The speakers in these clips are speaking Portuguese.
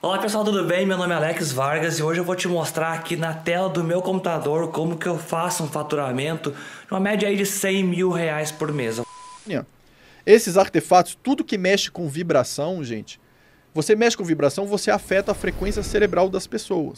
Olá pessoal, tudo bem? Meu nome é Alex Vargas e hoje eu vou te mostrar aqui na tela do meu computador como que eu faço um faturamento de uma média aí de 100 mil reais por mês. Esses artefatos, tudo que mexe com vibração, gente, você mexe com vibração, você afeta a frequência cerebral das pessoas.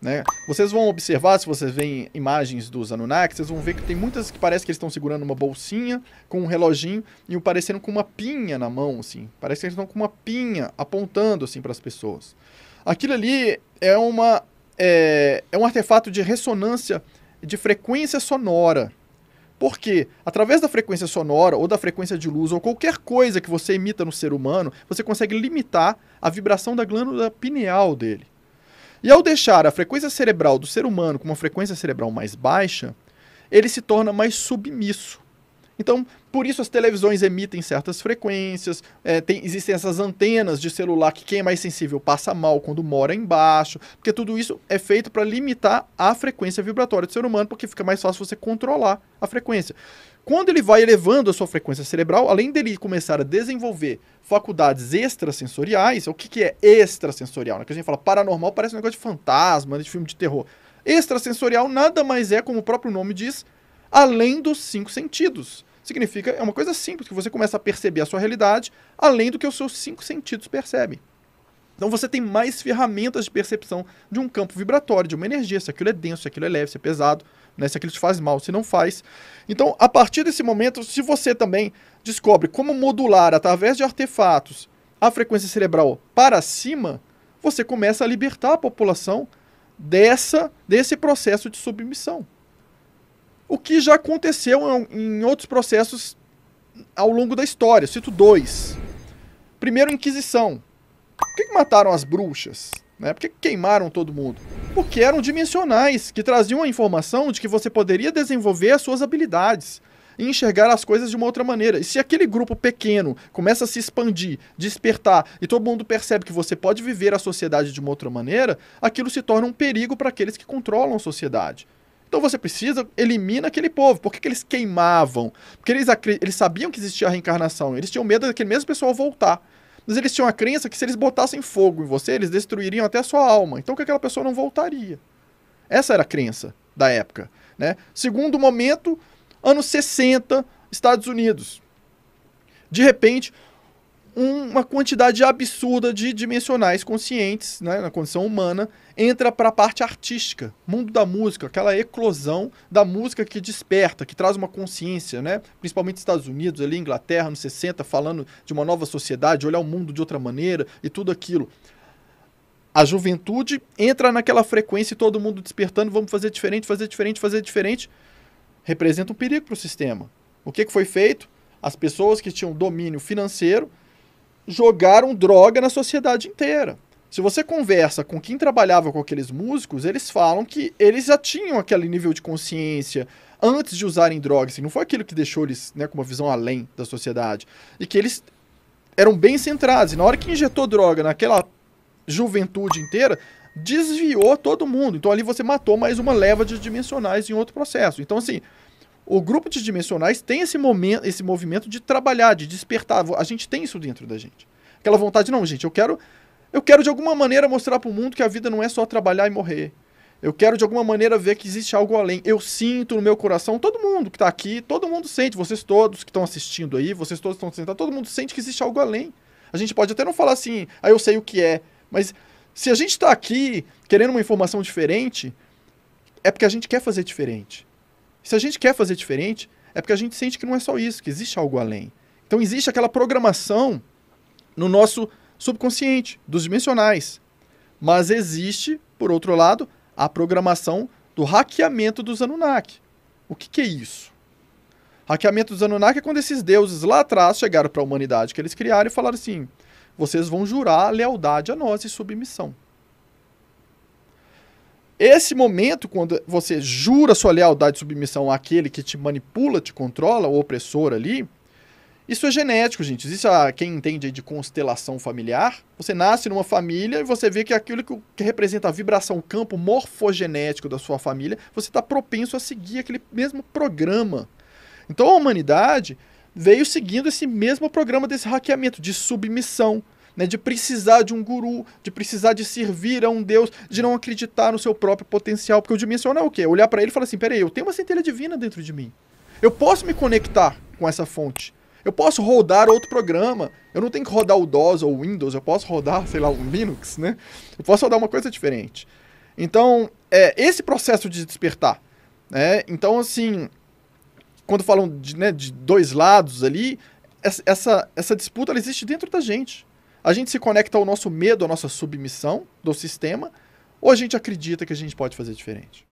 Né? Vocês vão observar, se vocês veem imagens dos Anunnaki, vocês vão ver que tem muitas que parece que eles estão segurando uma bolsinha com um reloginho e parecendo com uma pinha na mão, assim. Parece que eles estão com uma pinha apontando, assim, para as pessoas. Aquilo ali é, uma, é, é um artefato de ressonância de frequência sonora. Porque através da frequência sonora ou da frequência de luz ou qualquer coisa que você imita no ser humano, você consegue limitar a vibração da glândula pineal dele. E ao deixar a frequência cerebral do ser humano com uma frequência cerebral mais baixa, ele se torna mais submisso. Então, por isso as televisões emitem certas frequências, é, tem, existem essas antenas de celular que quem é mais sensível passa mal quando mora embaixo, porque tudo isso é feito para limitar a frequência vibratória do ser humano, porque fica mais fácil você controlar a frequência. Quando ele vai elevando a sua frequência cerebral, além dele começar a desenvolver faculdades extrasensoriais, o que, que é extrasensorial? Né? Que a gente fala paranormal, parece um negócio de fantasma, né? de filme de terror. Extrasensorial nada mais é, como o próprio nome diz, além dos cinco sentidos. Significa, é uma coisa simples, que você começa a perceber a sua realidade além do que os seus cinco sentidos percebem. Então você tem mais ferramentas de percepção de um campo vibratório, de uma energia, se aquilo é denso, se aquilo é leve, se é pesado, né? se aquilo te faz mal, se não faz. Então, a partir desse momento, se você também descobre como modular através de artefatos a frequência cerebral para cima, você começa a libertar a população dessa desse processo de submissão. O que já aconteceu em outros processos ao longo da história. Cito dois. Primeiro, Inquisição. Por que, mataram as bruxas? Né? Por que queimaram todo mundo? Porque eram dimensionais, que traziam a informação de que você poderia desenvolver as suas habilidades e enxergar as coisas de uma outra maneira. E se aquele grupo pequeno começa a se expandir, despertar, e todo mundo percebe que você pode viver a sociedade de uma outra maneira, aquilo se torna um perigo para aqueles que controlam a sociedade. Então você precisa, eliminar aquele povo. Por que, que eles queimavam? Porque eles, eles sabiam que existia a reencarnação, eles tinham medo daquele mesmo pessoal voltar. Mas eles tinham a crença que se eles botassem fogo em você, eles destruiriam até a sua alma. Então que aquela pessoa não voltaria. Essa era a crença da época. Né? Segundo momento, anos 60, Estados Unidos. De repente, uma quantidade absurda de dimensionais conscientes, né, na condição humana, entra para a parte artística, mundo da música, aquela eclosão da música que desperta, que traz uma consciência, né? principalmente Estados Unidos, ali Inglaterra, nos 60, falando de uma nova sociedade, olhar o mundo de outra maneira e tudo aquilo. A juventude entra naquela frequência e todo mundo despertando, vamos fazer diferente, fazer diferente, fazer diferente. Representa um perigo para o sistema. O que, que foi feito? As pessoas que tinham domínio financeiro jogaram droga na sociedade inteira. Se você conversa com quem trabalhava com aqueles músicos, eles falam que eles já tinham aquele nível de consciência antes de usarem drogas. Assim, não foi aquilo que deixou eles né, com uma visão além da sociedade. E que eles eram bem centrados. E na hora que injetou droga naquela juventude inteira, desviou todo mundo. Então ali você matou mais uma leva de dimensionais em outro processo. Então, assim, o grupo de dimensionais tem esse momento, esse movimento de trabalhar, de despertar. A gente tem isso dentro da gente. Aquela vontade, não, gente, eu quero eu quero de alguma maneira mostrar para o mundo que a vida não é só trabalhar e morrer. Eu quero de alguma maneira ver que existe algo além. Eu sinto no meu coração, todo mundo que está aqui, todo mundo sente, vocês todos que estão assistindo aí, vocês todos estão sentados, todo mundo sente que existe algo além. A gente pode até não falar assim, aí ah, eu sei o que é, mas se a gente está aqui querendo uma informação diferente, é porque a gente quer fazer diferente. Se a gente quer fazer diferente, é porque a gente sente que não é só isso, que existe algo além. Então existe aquela programação no nosso subconsciente, dos dimensionais. Mas existe, por outro lado, a programação do hackeamento dos Anunnaki. O que, que é isso? Hackeamento dos Anunnaki é quando esses deuses lá atrás chegaram para a humanidade que eles criaram e falaram assim: vocês vão jurar lealdade a nós e submissão. Esse momento, quando você jura sua lealdade e submissão àquele que te manipula, te controla, o opressor ali, isso é genético, gente. Isso é ah, quem entende de constelação familiar. Você nasce numa família e você vê que aquilo que representa a vibração, o campo morfogenético da sua família, você está propenso a seguir aquele mesmo programa. Então a humanidade veio seguindo esse mesmo programa desse hackeamento, de submissão, né, de precisar de um guru, de precisar de servir a um Deus, de não acreditar no seu próprio potencial, porque o dimensional é o quê? Olhar para ele e falar assim: peraí, eu tenho uma centelha divina dentro de mim. Eu posso me conectar com essa fonte. Eu posso rodar outro programa. Eu não tenho que rodar o DOS ou o Windows, eu posso rodar, sei lá, um Linux, né? Eu posso rodar uma coisa diferente. Então, é esse processo de despertar. Né? Então, assim, quando falam de, né, de dois lados ali, essa, essa, essa disputa existe dentro da gente. A gente se conecta ao nosso medo, à nossa submissão do sistema, ou a gente acredita que a gente pode fazer diferente?